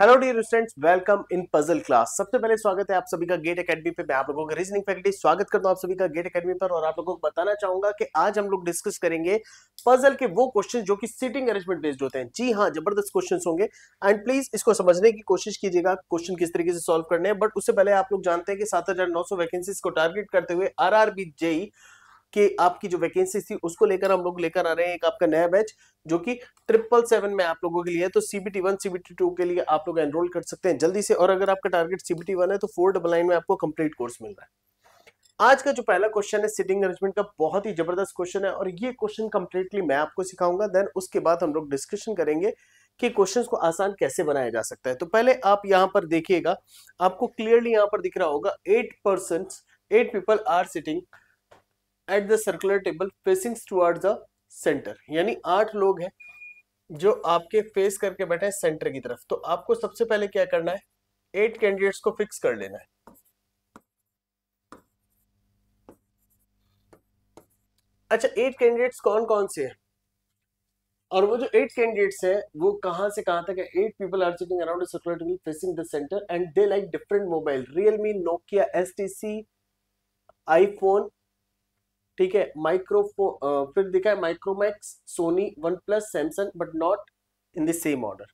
Hello dear students welcome in puzzle class सबसे पहले स्वागत है आप सभी का गेट एकेडमी पे मैं आप लोगों का रीजनिंग फैकल्टी स्वागत करता हूं आप सभी का गेट एकेडमी पर और आप लोगों को बताना चाहूंगा कि आज हम लोग डिस्कस करेंगे पजल के वो क्वेश्चन जो कि सीटिंग अरेंजमेंट बेस्ड होते हैं जी हाँ जबरदस्त क्वेश्चन होंगे एंड प्लीज इसको समझने की कोशिश कीजिएगा क्वेश्चन किस तरीके से सोल्व करने हैं बट उससे पहले आप लोग जानते हैं कि सात वैकेंसीज को टारगेट करते हुए आर आर जेई कि आपकी जो वैकेंसी थी उसको लेकर हम लोग लेकर आ रहे हैं एक आपका नया बैच जो कि ट्रिपल सेवन में आप लोगों के लिए है तो सीबीटी वन सीबीटी टू के लिए आप लोग एनरोल कर सकते हैं जल्दी से और अगर आपका टारगेट सीबीटी वन है तो फोर डबल नाइन में आपको कंप्लीट कोर्स मिल रहा है आज का जो पहला क्वेश्चन है सिटिंग अरेंजमेंट का बहुत ही जबरदस्त क्वेश्चन है और ये क्वेश्चन कंप्लीटली मैं आपको सिखाऊंगा देन उसके बाद हम लोग डिस्कशन करेंगे कि क्वेश्चंस को आसान कैसे बनाया जा सकता है तो पहले आप यहाँ पर देखिएगा आपको क्लियरली यहाँ पर दिख रहा होगा eight person eight people are sitting at the circular table facing toward the centre यानी आठ लोग हैं जो आपके फेस करके बैठे हैं सेंटर की तरफ तो आपको सबसे पहले क्या करना है एट कैंडिडेट्स को फिक्स कर लेना है अच्छा एट कैंडिडेट्स कौन कौन से हैं और वो जो एट कैंडिडेट्स हैं वो कहां से कहां तक है eight people are sitting around circular table facing the centre and they like different mobile Realme Nokia S T C iPhone ठीक है माइक्रोफो फिर दिखा है Micromax Sony OnePlus Samsung but not in the same order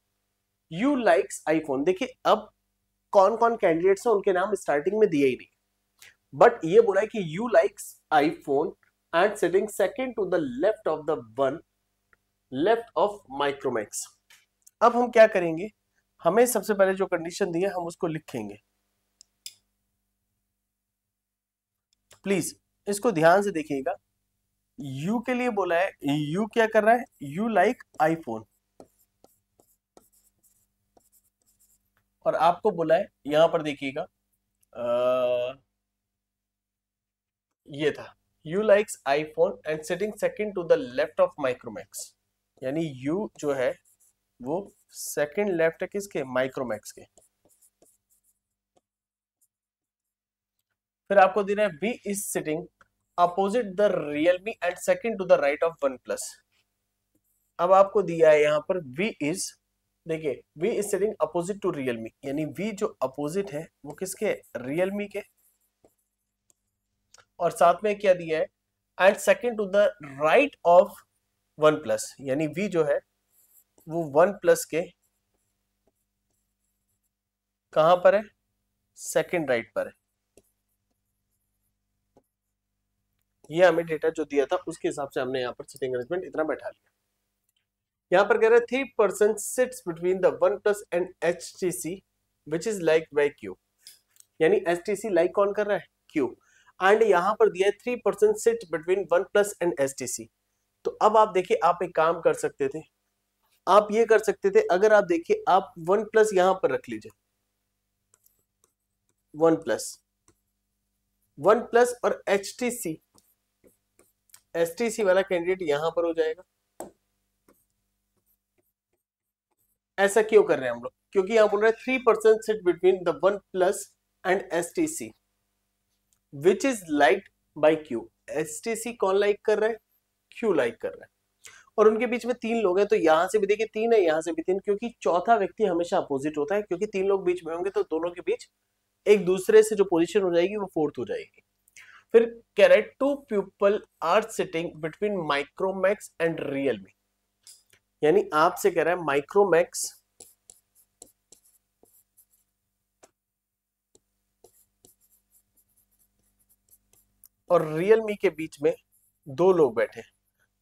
U likes iPhone देखिए अब कौन कौन कैंडिडेट्स हैं उनके नाम स्टार्टिंग में दिए ही नहीं बट ये बोला है कि U likes iPhone and sitting second to the left of the one left of Micromax अब हम क्या करेंगे हमें सबसे पहले जो कंडीशन दी है हम उसको लिखेंगे प्लीज इसको ध्यान से देखिएगा यू के लिए बोला है यू क्या कर रहा है यू लाइक आईफोन और आपको बोला है यहां पर देखिएगा ये था U likes iPhone and sitting second to the left of Micromax यानी यू जो है वो सेकेंड लेफ्ट है किसके माइक्रोमैक्स के फिर आपको दे रहा है B is sitting opposite the Realme and second to the right of OnePlus अब आपको दिया है यहां पर वी इज देखिए V is setting opposite to Realme यानी वी जो अपोजिट है वो किसके रियलमी के और साथ में क्या दिया है and second to the right of OnePlus यानी वी जो है वो वन प्लस के कहां पर है सेकेंड राइट पर है ये हमें डेटा जो दिया था उसके हिसाब से हमने यहाँ पर सिटिंग अरेंजमेंट इतना बैठा लिया यहाँ पर कह रहे three person sits between the OnePlus and H T C which is like Y Q यानी एच टी सी लाइक कौन कर रहा है क्यू एंड यहाँ पर दिया है three person sit between OnePlus and H T C तो अब आप देखिए आप एक काम कर सकते थे आप ये कर सकते थे अगर आप देखिए आप वन प्लस यहां पर रख लीजिए वन प्लस वन प्लस और एच टी सी एसटीसी वाला कैंडिडेट यहां पर हो जाएगा ऐसा क्यों कर रहे हैं हम लोग क्योंकि यहां बोल रहे हैं three percent sit between the OnePlus and STC which is like by Q STC कौन लाइक कर रहा है क्यू लाइक कर रहा है और उनके बीच में तीन लोग हैं तो यहां से भी देखिए तीन है यहां से भी तीन क्योंकि चौथा व्यक्ति हमेशा अपोजिट होता है क्योंकि तीन लोग बीच में होंगे तो दोनों के बीच एक दूसरे से जो पोजीशन हो जाएगी वो फोर्थ हो जाएगी फिर कह रहे two people are sitting between Micromax and Realme यानी आपसे कह रहा है माइक्रोमैक्स और रियलमी के बीच में दो लोग बैठे हैं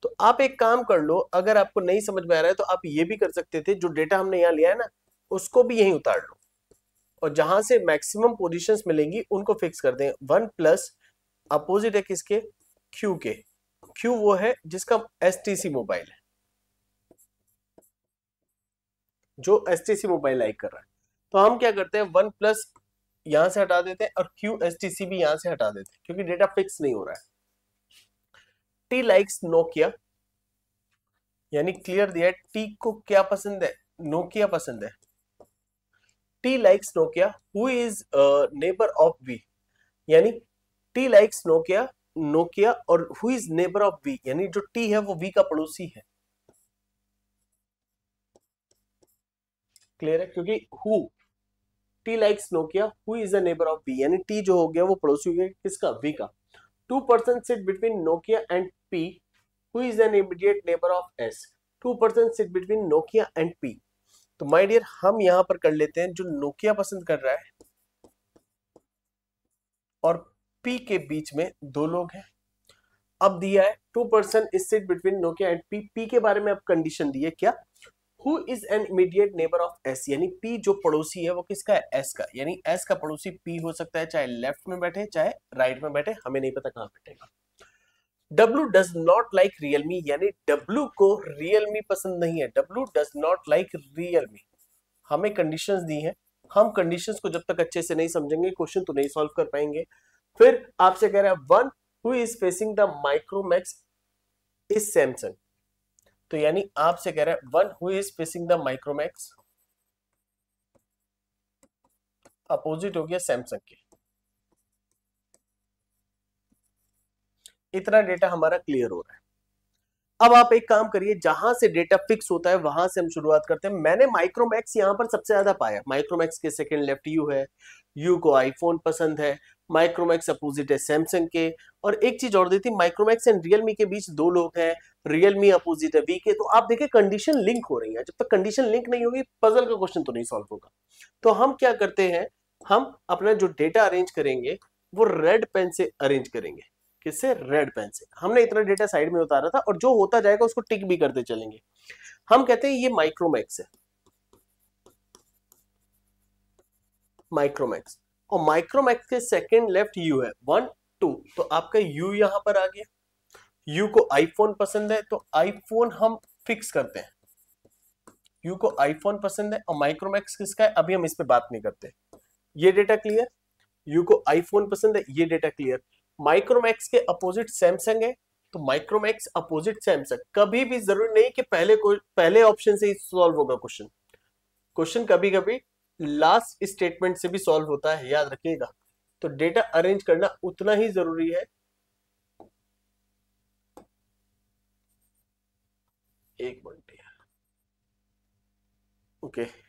तो आप एक काम कर लो अगर आपको नहीं समझ में आ रहा है तो आप ये भी कर सकते थे जो डेटा हमने यहाँ लिया है ना उसको भी यहीं उतार लो और जहां से मैक्सिमम पोजीशंस मिलेंगी उनको फिक्स कर दें वन प्लस अपोजिट है किसके क्यू के क्यू वो है जिसका एसटीसी मोबाइल है जो एसटीसी मोबाइल लाइक कर रहा है तो हम क्या करते हैं वन प्लस यहां से हटा देते हैं और क्यू एस टी सी भी यहां से हटा देते हैं क्योंकि डेटा फिक्स नहीं हो रहा है टी लाइक्स नोकिया यानी क्लियर दिया है टी को क्या पसंद है नोकिया पसंद है T likes Nokia who is neighbour of V यानी टी लाइक्स नोकिया नोकिया और who is neighbour of V यानी जो टी है वो वी का पड़ोसी है क्लियर है क्योंकि who T likes Nokia who is a neighbour of B यानी टी जो हो गया वो पड़ोसी हो गया किसका वी का two person sit between Nokia and P who is an immediate neighbour of S two person sit between Nokia and P तो माय डियर हम यहां पर कर लेते हैं जो नोकिया पसंद कर रहा है और पी के बीच में दो लोग हैं अब दिया है two person is sit between Nokia and P P के बारे में अब कंडीशन दी है क्या who is an immediate neighbour of S यानी पी जो पड़ोसी है वो किसका है एस का यानी एस का पड़ोसी पी हो सकता है चाहे लेफ्ट में बैठे चाहे राइट में बैठे हमें नहीं पता कहां बैठेगा W does not like Realme यानी W को Realme पसंद नहीं है W does not like Realme हमें कंडीशंस दी हैं हम कंडीशंस को जब तक अच्छे से नहीं समझेंगे क्वेश्चन तो नहीं सॉल्व कर पाएंगे फिर आपसे कह रहा है one who is facing the Micromax is Samsung तो यानी आपसे कह रहा है one who is facing the Micromax opposite हो गया सैमसंग के इतना डेटा हमारा क्लियर हो रहा है अब आप एक काम करिए जहां से डेटा फिक्स होता है वहां से हम शुरुआत करते हैं मैंने माइक्रोमैक्स यहाँ पर सबसे ज्यादा पाया माइक्रोमैक्स के सेकंड लेफ्ट यू है यू को आईफोन पसंद है माइक्रोमैक्स अपोजिट है सैमसंग के और एक चीज और देती माइक्रोमैक्स एंड रियलमी के बीच दो लोग हैं रियलमी अपोजिट है वी के तो आप देखिए कंडीशन लिंक हो रही है जब तक कंडीशन लिंक नहीं होगी पजल का क्वेश्चन तो नहीं सॉल्व होगा तो हम क्या करते हैं हम अपना जो डेटा अरेंज करेंगे वो रेड पेन से अरेंज करेंगे किससे रेड पेन से हमने इतना डेटा साइड में उतारा था और जो होता जाएगा उसको टिक भी करते चलेंगे हम कहते हैं ये माइक्रोमैक्स है माइक्रोमैक्स और माइक्रोमैक्स के सेकंड लेफ्ट यू है वन टू तो आपका यू यहां पर आ गया यू को आईफोन पसंद है तो आईफोन हम फिक्स करते हैं यू को आईफोन पसंद है और माइक्रोमैक्स किसका है अभी हम इस पर बात नहीं करते ये डेटा क्लियर यू को आईफोन पसंद है ये डेटा क्लियर माइक्रोमैक्स के अपोजिट सैमसंग है तो माइक्रोमैक्स अपोजिट सैमसंग कभी भी जरूरी नहीं कि पहले को पहले ऑप्शन से ही सॉल्व होगा क्वेश्चन क्वेश्चन कभी कभी लास्ट स्टेटमेंट से भी सॉल्व होता है याद रखिएगा तो डेटा अरेंज करना उतना ही जरूरी है एक मिनट ओके okay.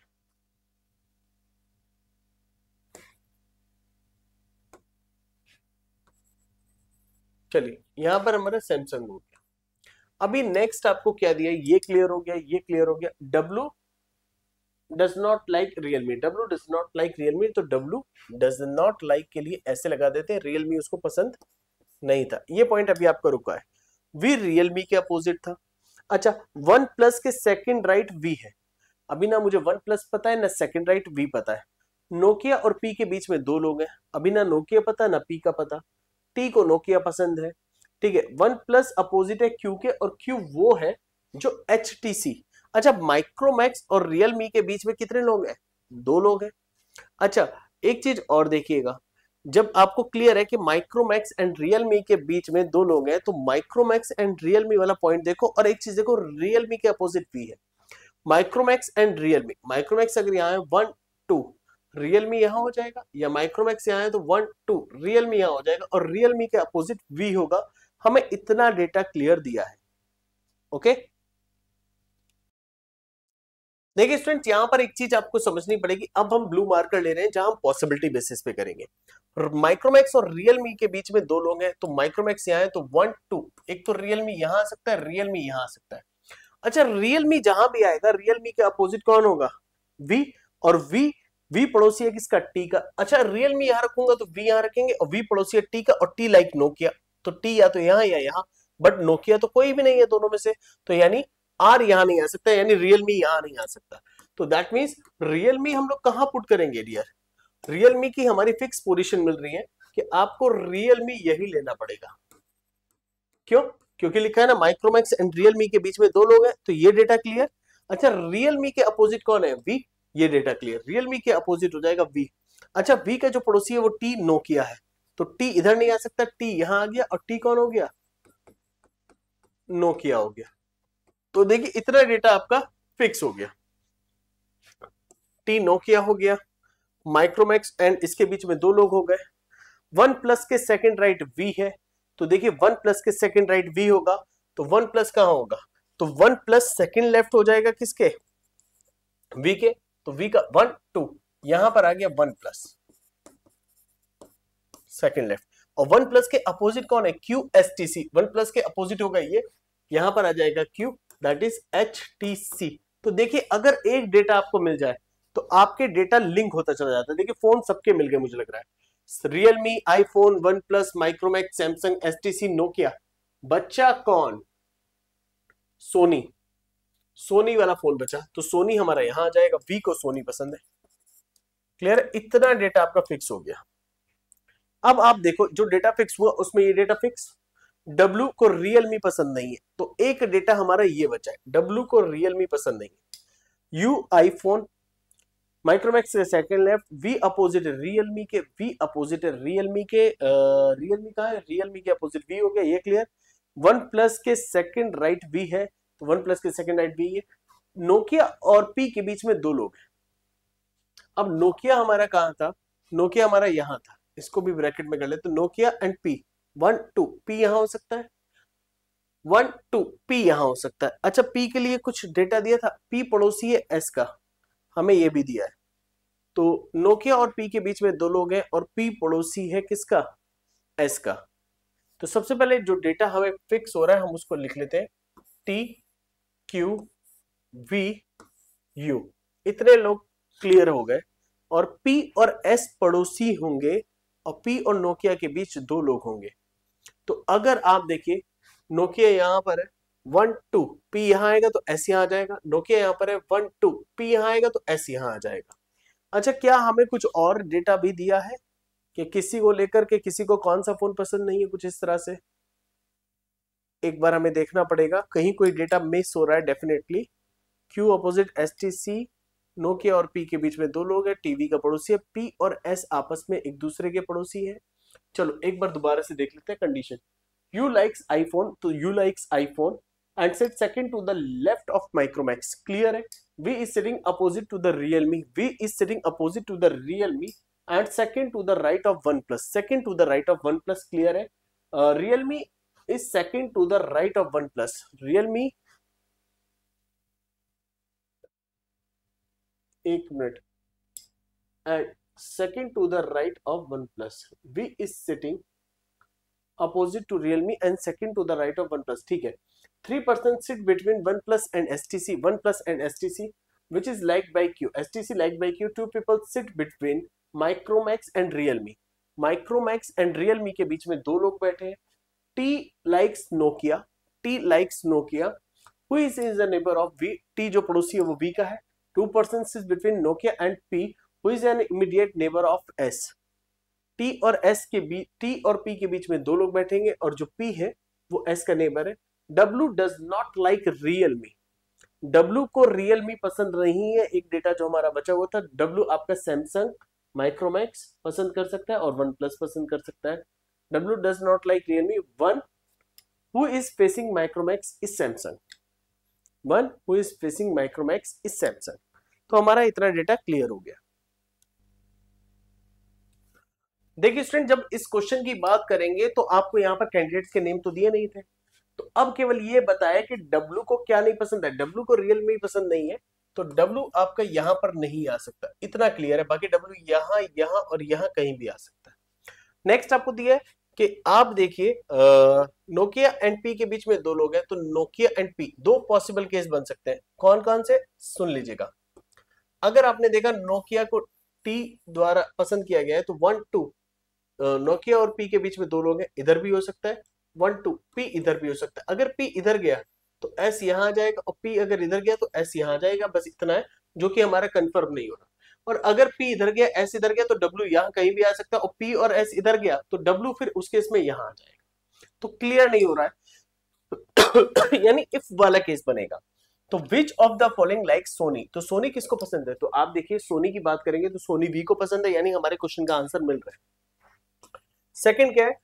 चलिए यहां पर हमारा सैमसंग हो गया अभी नेक्स्ट आपको क्या दिया ये क्लियर हो गया ये क्लियर हो गया W does not like Realme. W does not like Realme. तो W डज नॉट लाइक के लिए ऐसे लगा देते हैं Realme उसको पसंद नहीं था ये पॉइंट अभी आपका रुका है V Realme के अपोजिट था अच्छा वन प्लस के सेकेंड राइट V है अभी ना मुझे वन प्लस पता है ना सेकेंड राइट V पता है नोकिया और पी के बीच में दो लोग हैं अभी ना नोकिया पता ना पी का पता टी को नोकिया पसंद है ठीक है वन प्लस अपोजिट है क्यू के और क्यू वो है जो एच टी सी अच्छा माइक्रोमैक्स और रियलमी के बीच में कितने लोग हैं दो लोग हैं अच्छा एक चीज और देखिएगा जब आपको क्लियर है कि माइक्रोमैक्स एंड रियलमी के बीच में दो लोग हैं तो माइक्रोमैक्स एंड रियलमी वाला पॉइंट देखो और एक चीज देखो रियलमी के अपोजिट भी है माइक्रोमैक्स एंड रियलमी माइक्रोमैक्स अगर यहाँ है वन टू रियलमी यहाँ हो जाएगा या माइक्रोमैक्स यहाँ है तो वन टू रियलमी यहाँ हो जाएगा और रियलमी के अपोजिट वी होगा हमें इतना डेटा क्लियर दिया है ओके देखिए स्टूडेंट यहां पर एक चीज आपको समझनी पड़ेगी अब हम ब्लू मार्कर ले रहे हैं जहां हम पॉसिबिलिटी बेसिस पे करेंगे माइक्रोमैक्स और रियलमी के बीच में दो लोग हैं तो माइक्रोमैक्स यहाँ है तो वन टू एक तो रियलमी यहाँ आ सकता है रियलमी यहाँ आ सकता है अच्छा रियलमी जहां भी आएगा रियलमी के अपोजिट कौन होगा वी और वी वी पड़ोसी है किसका टी का अच्छा रियल मी यहां रखूंगा तो वी यहां रखेंगे और वी पड़ोसी है टी का और टी लाइक नोकिया तो टी या तो यहां या यहां बट नोकिया तो कोई भी नहीं है दोनों में से तो यानी आर यहां नहीं आ सकता यानी रियल मी यहां नहीं आ सकता तो दैट मीन्स रियल मी हम लोग कहां पुट करेंगे डियर रियल मी की हमारी फिक्स पोजिशन मिल रही है कि आपको रियल मी यही लेना पड़ेगा क्यों क्योंकि लिखा है ना माइक्रोमैक्स एंड रियल मी के बीच में दो लोग हैं तो ये डेटा क्लियर अच्छा रियल मी के अपोजिट कौन है वी ये डेटा क्लियर रियलमी के अपोजिट हो जाएगा वी अच्छा वी का जो पड़ोसी है वो टी नोकिया है तो टी इधर नहीं आ सकता टी यहां आ गया और टी कौन हो गया नोकिया हो गया तो देखिए इतना डेटा आपका फिक्स हो गया टी नोकिया हो गया माइक्रोमैक्स एंड इसके बीच में दो लोग हो गए वन प्लस के सेकंड राइट वी है तो देखिए वन प्लस के सेकंड राइट वी होगा तो वन प्लस कहां होगा तो वन प्लस सेकेंड लेफ्ट हो जाएगा किसके वी के तो v का वन टू यहां पर आ गया वन प्लस सेकेंड लेफ्ट और वन प्लस के अपोजिट कौन है Q S T C OnePlus के अपोजिट होगा ये यहां पर आ जाएगा Q that is H T C तो देखिए अगर एक डेटा आपको मिल जाए तो आपके डेटा लिंक होता चला जाता है देखिए फोन सबके मिल गए मुझे लग रहा है Realme iPhone OnePlus Micromax Samsung S T C Nokia बच्चा कौन सोनी सोनी वाला फोन बचा तो सोनी हमारा यहां आ जाएगा वी को सोनी पसंद है क्लियर इतना डेटा आपका फिक्स हो गया अब आप देखो जो डेटा फिक्स हुआ उसमें ये डेटा फिक्स W को रियलमी पसंद नहीं है तो एक डेटा हमारा ये बचा है W को रियलमी पसंद नहीं है U iPhone Micromax second left V opposite Realme के वी अपोजिट रियलमी के रियलमी का है रियलमी के अपोजिट वी हो गया ये क्लियर वन प्लस के सेकंड राइट वी है तो वन प्लस की सेकेंड हाइट भी ये नोकिया और पी के बीच में दो लोग हैं अब नोकिया हमारा कहा था नोकिया हमारा यहां था इसको भी ब्रैकेट में कर ले तो Nokia and P one two P यहां हो सकता है वन टू पी यहां हो सकता है अच्छा पी के लिए कुछ डेटा दिया था पी पड़ोसी है एस का हमें यह भी दिया है तो नोकिया और पी के बीच में दो लोग हैं और पी पड़ोसी है किसका एस का तो सबसे पहले जो डेटा हमें फिक्स हो रहा है हम उसको लिख लेते हैं टी क्यू वी यू इतने लोग क्लियर हो गए और पी और एस पड़ोसी होंगे और पी और नोकिया के बीच दो लोग होंगे तो अगर आप देखिए नोकिया यहाँ पर है वन टू पी यहां आएगा तो एस यहां आ जाएगा नोकिया यहाँ पर है वन टू पी यहाँ आएगा तो एस यहां आ जाएगा अच्छा क्या हमें कुछ और डेटा भी दिया है कि किसी को लेकर के किसी को कौन सा फोन पसंद नहीं है कुछ इस तरह से एक बार हमें देखना पड़ेगा कहीं कोई डेटा मिस हो रहा है definitely Q opposite S T C Nokia और पी के बीच में दो लोग हैं टीवी का पड़ोसी है पी और एस आपस में एक दूसरे के पड़ोसी है चलो एक बार दोबारा से देख लेते हैं कंडीशन यू लाइक्स आईफोन तो U likes iPhone and set second to the left of Micromax clear है V is sitting opposite to the Realme V is sitting opposite to the Realme and second to the right of OnePlus second to the right of OnePlus clear है Realme uh, is second to the right of OnePlus Realme एक minute and second to the right of OnePlus V is sitting opposite to Realme and second to the right of OnePlus ठीक है three percent sit between OnePlus and S T C OnePlus and S T C which is like by Q S T C like by Q two people sit between Micromax and Realme Micromax and Realme के बीच में दो लोग बैठे हैं T likes Nokia. T likes Nokia. Who is is a neighbor of V? T जो पड़ोसी है वो V का है. Two persons is between Nokia and P. Who is an immediate neighbor of S? T और S के बीच T और P के बीच में दो लोग बैठेंगे और जो P है वो S का नेबर है W does not like Realme W को रियल मी पसंद नहीं है एक डेटा जो हमारा बचा हुआ था W आपका सैमसंग माइक्रोमैक्स पसंद कर सकता है और वन प्लस पसंद कर सकता है W does not like Realme. One who is facing Micromax is Samsung. One who is facing Micromax is Samsung. तो हमारा इतना डेटा क्लियर हो गया देखिए स्टूडेंट जब इस क्वेश्चन की बात करेंगे तो आपको यहाँ पर कैंडिडेट्स के नेम तो दिए नहीं थे तो अब केवल ये बताया कि डब्लू को क्या नहीं पसंद है डब्लू को रियल में पसंद नहीं है तो डब्लू आपका यहां पर नहीं आ सकता इतना क्लियर है बाकी डब्लू यहां यहां और यहां कहीं भी आ सकता नेक्स्ट आपको दिया है कि आप देखिए नोकिया एंड पी के बीच में दो लोग हैं तो नोकिया एंड पी दो पॉसिबल केस बन सकते हैं कौन कौन से सुन लीजिएगा अगर आपने देखा नोकिया को टी द्वारा पसंद किया गया है तो वन टू नोकिया और पी के बीच में दो लोग हैं इधर भी हो सकता है वन टू पी इधर भी हो सकता है अगर पी इधर गया तो एस यहाँ आ जाएगा और पी अगर इधर गया तो एस यहाँ आ जाएगा बस इतना है जो कि हमारा कंफर्म नहीं हो रहा और अगर P इधर गया S इधर गया तो W यहाँ कहीं भी आ सकता है और P और S इधर गया तो W फिर उसके इसमें यहाँ आ जाएगा तो क्लियर नहीं हो रहा है यानी इफ वाला केस बनेगा तो which of the following like Sony तो सोनी किसको पसंद है तो आप देखिए सोनी की बात करेंगे तो सोनी वी को पसंद है यानी हमारे क्वेश्चन का आंसर मिल रहा है सेकंड क्या है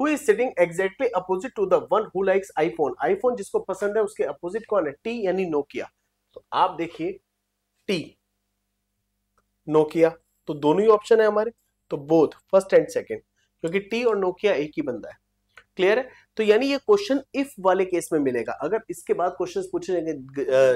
who is sitting exactly opposite to the one who likes iPhone iPhone जिसको पसंद है उसके अपोजिट कौन है टी यानी नोकिया तो आप देखिए टी नोकिया तो दोनों ही ऑप्शन है हमारे तो बोथ फर्स्ट एंड सेकेंड क्योंकि टी और नोकिया एक ही बंदा है क्लियर है तो यानी ये क्वेश्चन इफ वाले केस में मिलेगा अगर इसके बाद क्वेश्चन पूछे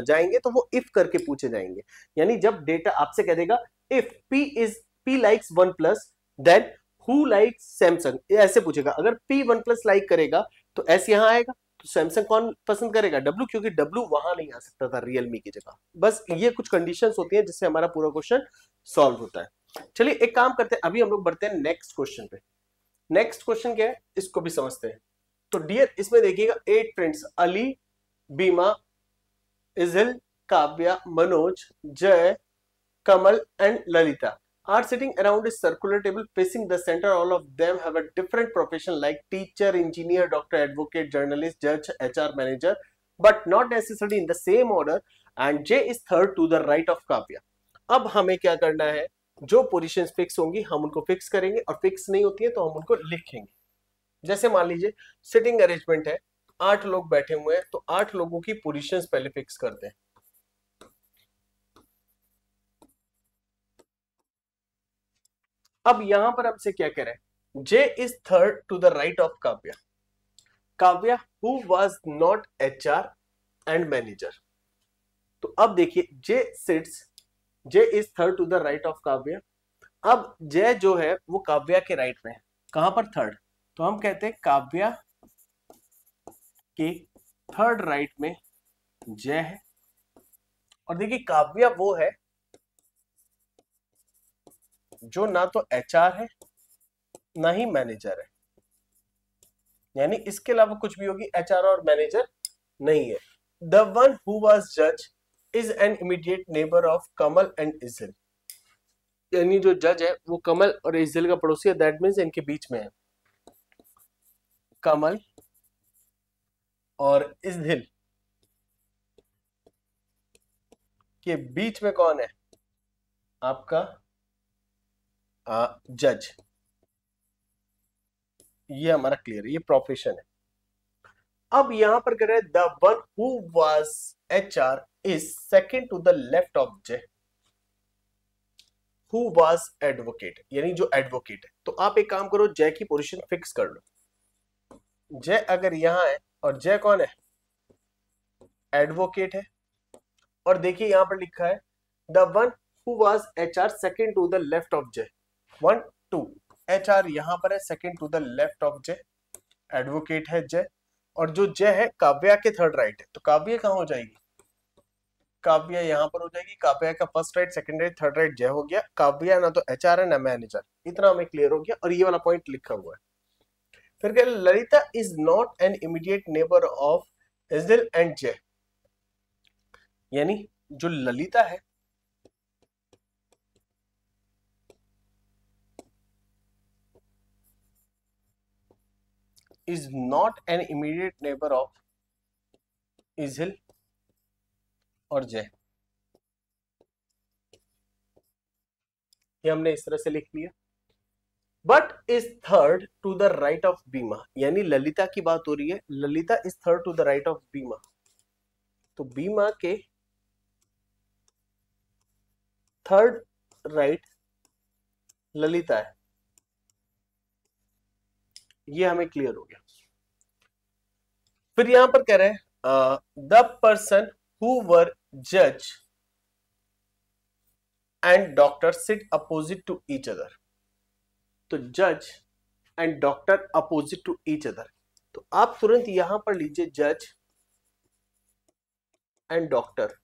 जाएंगे तो वो इफ करके पूछे जाएंगे यानी जब डेटा आपसे कह देगा if P is P likes OnePlus then who likes Samsung ऐसे पूछेगा अगर पी वन प्लस लाइक करेगा तो एस यहां आएगा सैमसंग कौन पसंद करेगा डब्ल्यू क्योंकि डब्ल्यू वहां नहीं आ सकता था रियलमी की जगह बस ये कुछ कंडीशन होती है जिससे हमारा पूरा क्वेश्चन सॉल्व होता है चलिए एक काम करते हैं अभी हम लोग बढ़ते हैं नेक्स्ट क्वेश्चन पे नेक्स्ट क्वेश्चन क्या है इसको भी समझते हैं तो डियर इसमें देखिएगा एट फ्रेंड्स अली बीमा इजिल Kavya Manoj Jay Kamal and Lalita are sitting around a circular table facing the center. All of them have a different profession like teacher, engineer, doctor, advocate, journalist, judge, HR manager, but not necessarily in the same order. And J is third to the right of Kavya. अब हमें क्या करना है जो positions fix होंगी हम उनको fix करेंगे और फिक्स नहीं होती है तो हम उनको लिखेंगे जैसे मान लीजिए सिटिंग अरेंजमेंट है आठ लोग बैठे हुए हैं तो आठ लोगों की पोजीशंस पहले फिक्स करते हैं अब यहां पर हमसे क्या कह रहे हैं J is third to the right of Kavya Kavya who was not H and manager तो अब देखिए J sits J is third to the right of Kavya अब जय जो है वो काव्या के राइट में है कहां पर थर्ड तो हम कहते हैं काव्या के थर्ड राइट में जय है और देखिए काव्या वो है जो ना तो एच है ना ही मैनेजर है यानी इसके अलावा कुछ भी होगी एच और मैनेजर नहीं है द वन हु वाज जज is an immediate neighbour of Kamal and Ezhil यानी जो जज है वो कमल और इजल का पड़ोसी है दैट मीन्स इनके बीच में है कमल और इजल के बीच में कौन है आपका जज ये हमारा क्लियर है ये प्रोफेशन है अब यहां पर कह रहे the one who was H R is second to the left of J who was advocate यानी जो एडवोकेट है तो आप एक काम करो जय की पोजीशन फिक्स कर लो जय अगर यहां है और जय कौन है एडवोकेट है और देखिए यहां पर लिखा है the one who was H R second to the left of Jay one two H R यहां पर है second to the left of J advocate है जय और जो जय है काव्या के थर्ड राइट है तो काव्य कहा हो जाएगी काव्या यहां पर हो जाएगी काव्या का first right second right third right Jay हो गया काव्या ना तो एच आर है ना मैनेजर इतना हमें क्लियर हो गया और ये वाला पॉइंट लिखा हुआ है फिर कह Lalita is not an immediate neighbour of एजल एंड जय यानी जो ललिता है is not an immediate neighbor of Izil और जय ये हमने इस तरह से लिख लिया but is third to the right of Bima यानी ललिता की बात हो रही है Lalita is third to the right of Bima तो बीमा के थर्ड राइट ललिता है ये हमें क्लियर हो गया फिर यहां पर कह रहे हैं द पर्सन हु वर जज and doctor sit opposite to each other तो जज and doctor opposite to each other तो आप तुरंत यहां पर लीजिए जज and doctor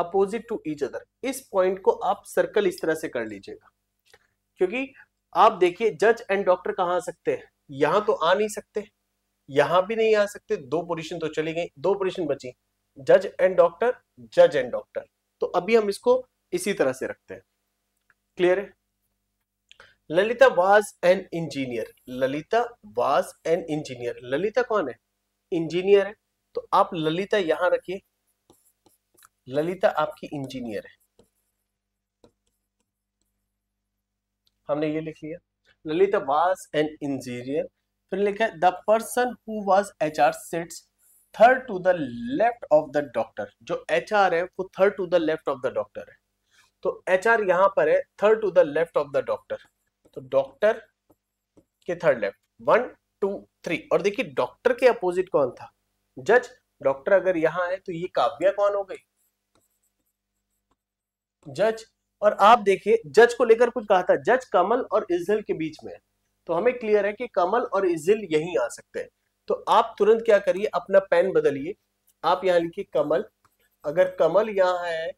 opposite to each other इस पॉइंट को आप सर्कल इस तरह से कर लीजिएगा क्योंकि आप देखिए जज एंड डॉक्टर कहाँ आ सकते हैं यहां तो आ नहीं सकते यहां भी नहीं आ सकते दो पोजिशन तो चली गई दो पोजिशन बची जज एंड डॉक्टर जज एंड डॉक्टर तो अभी हम इसको इसी तरह से रखते हैं क्लियर है Lalita was an engineer Lalita was an engineer Lalita कौन है इंजीनियर है तो आप ललिता यहां रखिए ललिता आपकी इंजीनियर है हमने ये लिख लिया ललित वाज एन इंजीनियर फिर लिखा the person who was HR sits third to the left of the doctor जो एच आर है वो third to the left of the doctor है तो एच आर पर है third to the left of the doctor तो doctor के third left one two three और देखिए डॉक्टर के अपोजिट कौन था जज डॉक्टर अगर यहाँ है तो ये काव्या कौन हो गई जज और आप देखे जज को लेकर कुछ कहा था जज कमल और इजल के बीच में तो हमें क्लियर है कि कमल और इजिल यही आ सकते हैं तो आप तुरंत क्या करिए अपना पेन बदलिए आप यहाँ लिखिए कमल अगर कमल यहाँ है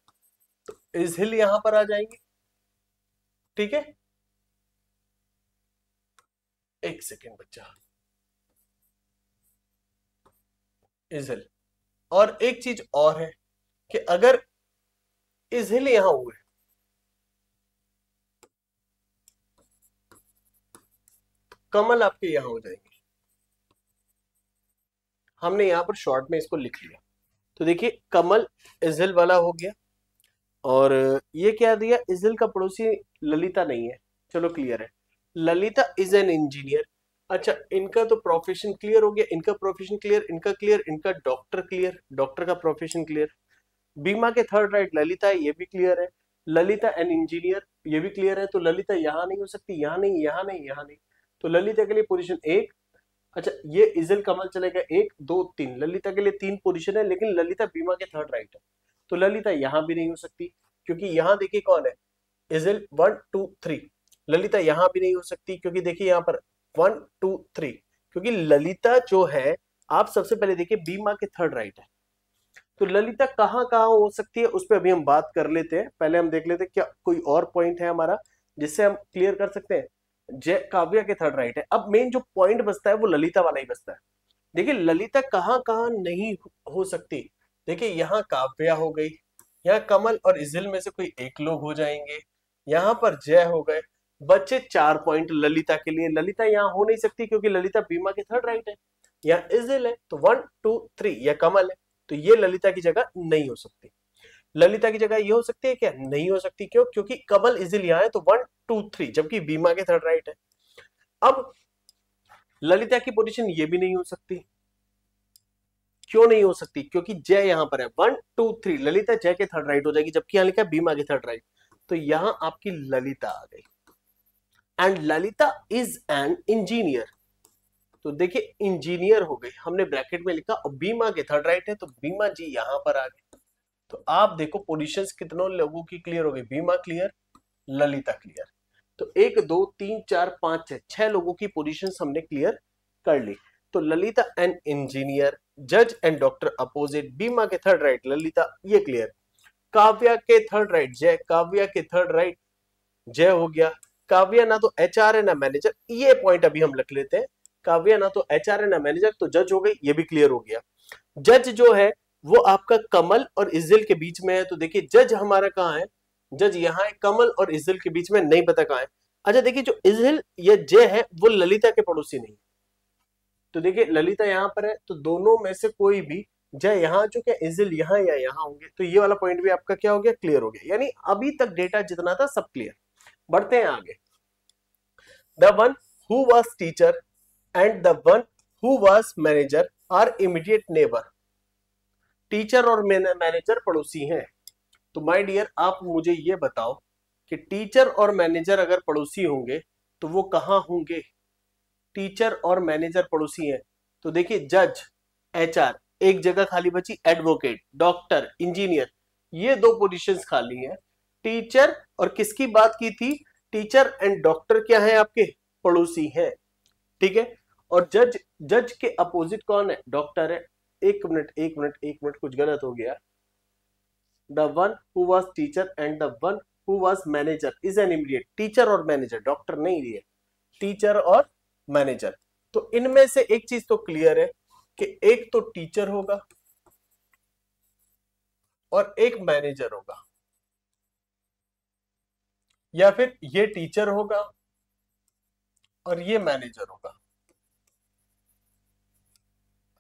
तो इजिल यहां पर आ जाएंगे ठीक है एक सेकेंड बच्चा इजिल और एक चीज और है कि अगर इजिल यहां हुए कमल आपके यहां हो जाएंगे हमने यहां पर शॉर्ट में इसको लिख लिया तो देखिए कमल इजल वाला हो गया और ये क्या दिया इजल का पड़ोसी ललिता नहीं है चलो क्लियर है ललिता इज एन इंजीनियर अच्छा इनका तो प्रोफेशन क्लियर हो गया इनका प्रोफेशन क्लियर इनका क्लियर इनका डॉक्टर क्लियर डॉक्टर का प्रोफेशन क्लियर बीमा के थर्ड राइट ललिता है ये भी क्लियर है ललिता एन इंजीनियर ये भी क्लियर है तो ललिता यहाँ नहीं हो सकती यहाँ नहीं यहाँ नहीं यहाँ नहीं तो ललिता के लिए पोजिशन एक अच्छा ये इजल कमल चलेगा एक दो तीन ललिता के लिए तीन पोजिशन है लेकिन ललिता बीमा के थर्ड राइट है तो ललिता यहाँ भी नहीं हो सकती क्योंकि यहाँ देखिए कौन है इजल वन टू थ्री ललिता यहाँ भी नहीं हो सकती क्योंकि देखिए यहाँ पर वन टू थ्री क्योंकि ललिता जो है आप सबसे पहले देखिए बीमा के थर्ड राइट है तो ललिता कहाँ कहाँ हो सकती है उस पर अभी हम बात कर लेते हैं पहले हम देख लेते हैं क्या कोई और पॉइंट है हमारा जिससे हम क्लियर कर सकते हैं जय काव्या के थर्ड राइट है अब मेन जो पॉइंट बचता है वो ललिता वाला ही बचता है देखिए ललिता कहाँ कहाँ नहीं हो सकती देखिए यहाँ काव्या हो गई यहाँ कमल और इजिल में से कोई एक लोग हो जाएंगे यहाँ पर जय हो गए बच्चे चार पॉइंट ललिता के लिए ललिता यहाँ हो नहीं सकती क्योंकि ललिता बीमा के थर्ड राइट है यहाँ इजिल है तो वन टू थ्री या कमल है तो ये ललिता की जगह नहीं हो सकती ललिता की जगह ये हो सकती है क्या नहीं हो सकती क्यों क्योंकि कमल इजिल यहाँ है तो वन टू थ्री जबकि बीमा के थर्ड राइट है अब ललिता की पोजीशन ये भी नहीं हो सकती क्यों नहीं हो सकती क्योंकि जय यहां पर है वन टू थ्री ललिता जय के थर्ड राइट हो जाएगी जबकि यहां लिखा बीमा के थर्ड राइट तो यहां आपकी ललिता आ गई and Lalita is an engineer तो देखिए इंजीनियर हो गई हमने ब्रैकेट में लिखा और बीमा के थर्ड राइट है तो बीमा जी यहां पर आ गए तो आप देखो पोजीशंस कितनों लोगों की क्लियर हो गई बीमा क्लियर ललिता क्लियर तो एक दो तीन चार पांच छह छह लोगों की पोजीशन हमने क्लियर कर ली तो ललिता एंड इंजीनियर जज एंड डॉक्टर अपोजिट बीमा के थर्ड राइट ललिता ये क्लियर काव्या के थर्ड राइट जय काव्या के थर्ड राइट जय हो गया काव्या ना तो एच है ना मैनेजर ये पॉइंट अभी हम लिख लेते हैं काव्या ना तो एच है ना मैनेजर तो जज हो गई ये भी क्लियर हो गया जज जो है वो आपका कमल और इजिल के बीच में है तो देखिए जज हमारा कहाँ है जज यहाँ है कमल और इजहिल के बीच में नहीं पता कहा है अच्छा देखिए जो इजहिल या जय है वो ललिता के पड़ोसी नहीं तो देखिए ललिता यहाँ पर है तो दोनों में से कोई भी जय यहाँ जो क्या इजहिल यहाँ या यहाँ होंगे तो ये वाला पॉइंट भी आपका क्या हो गया क्लियर हो गया यानी अभी तक डेटा जितना था सब क्लियर बढ़ते हैं आगे the one who was teacher and the one who was manager are immediate neighbour teacher और मैनेजर पड़ोसी हैं तो माय डियर आप मुझे ये बताओ कि टीचर और मैनेजर अगर पड़ोसी होंगे तो वो कहाँ होंगे टीचर और मैनेजर पड़ोसी हैं तो देखिए जज एच एक जगह खाली बची एडवोकेट डॉक्टर इंजीनियर ये दो पोजीशंस खाली हैं टीचर और किसकी बात की थी टीचर एंड डॉक्टर क्या है आपके पड़ोसी हैं ठीक है और जज जज के अपोजिट कौन है डॉक्टर है एक मिनट एक मिनट एक मिनट कुछ गलत हो गया the one who was teacher and the one who was manager is an immediate teacher और मैनेजर डॉक्टर नहीं रही है टीचर और मैनेजर तो इनमें से एक चीज तो क्लियर है कि एक तो टीचर होगा और एक मैनेजर होगा या फिर ये टीचर होगा और ये मैनेजर होगा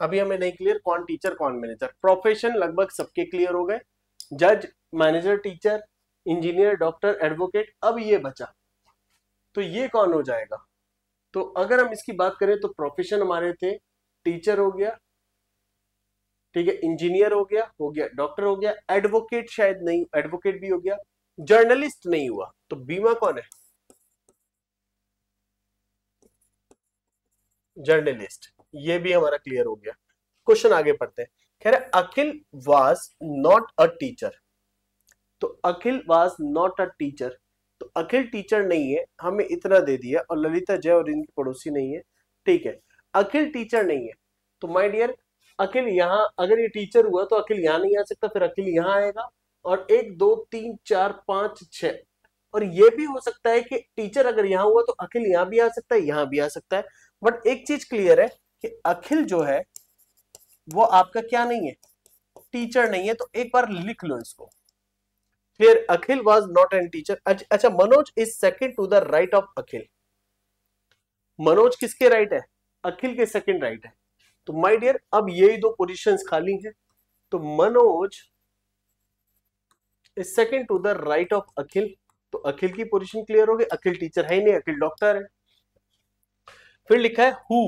अभी हमें नहीं क्लियर कौन टीचर कौन मैनेजर प्रोफेशन लगभग सबके क्लियर हो गए जज manager teacher engineer doctor advocate अब ये बचा तो ये कौन हो जाएगा तो अगर हम इसकी बात करें तो प्रोफेशन हमारे थे टीचर हो गया ठीक है इंजीनियर हो गया हो गया डॉक्टर हो गया एडवोकेट शायद नहीं एडवोकेट भी हो गया जर्नलिस्ट नहीं हुआ तो बीमा कौन है जर्नलिस्ट ये भी हमारा क्लियर हो गया क्वेश्चन आगे पढ़ते हैं कह रहे Akhil was not a teacher तो Akhil was not a teacher तो अखिल टीचर नहीं है हमें इतना दे दिया और ललिता जय और इनकी पड़ोसी नहीं है ठीक है अखिल टीचर नहीं है तो माय डियर अखिल यहाँ अगर ये टीचर हुआ तो अखिल यहाँ नहीं आ सकता फिर अखिल यहाँ आएगा और एक दो तीन चार पांच छ और ये भी हो सकता है कि टीचर अगर यहाँ हुआ तो अखिल यहाँ भी आ सकता है यहाँ भी आ सकता है बट एक चीज क्लियर है कि अखिल जो है वो आपका क्या नहीं है टीचर नहीं है तो एक बार लिख लो इसको फिर Akhil was not an teacher अच्छा Manoj is second to the right of Akhil Manoj किसके राइट है अखिल के सेकेंड राइट है तो माय डियर अब यही दो पोजीशंस खाली हैं तो Manoj is second to the right of Akhil तो अखिल की पोजीशन क्लियर हो गई अखिल टीचर है ही नहीं अखिल डॉक्टर है फिर लिखा है who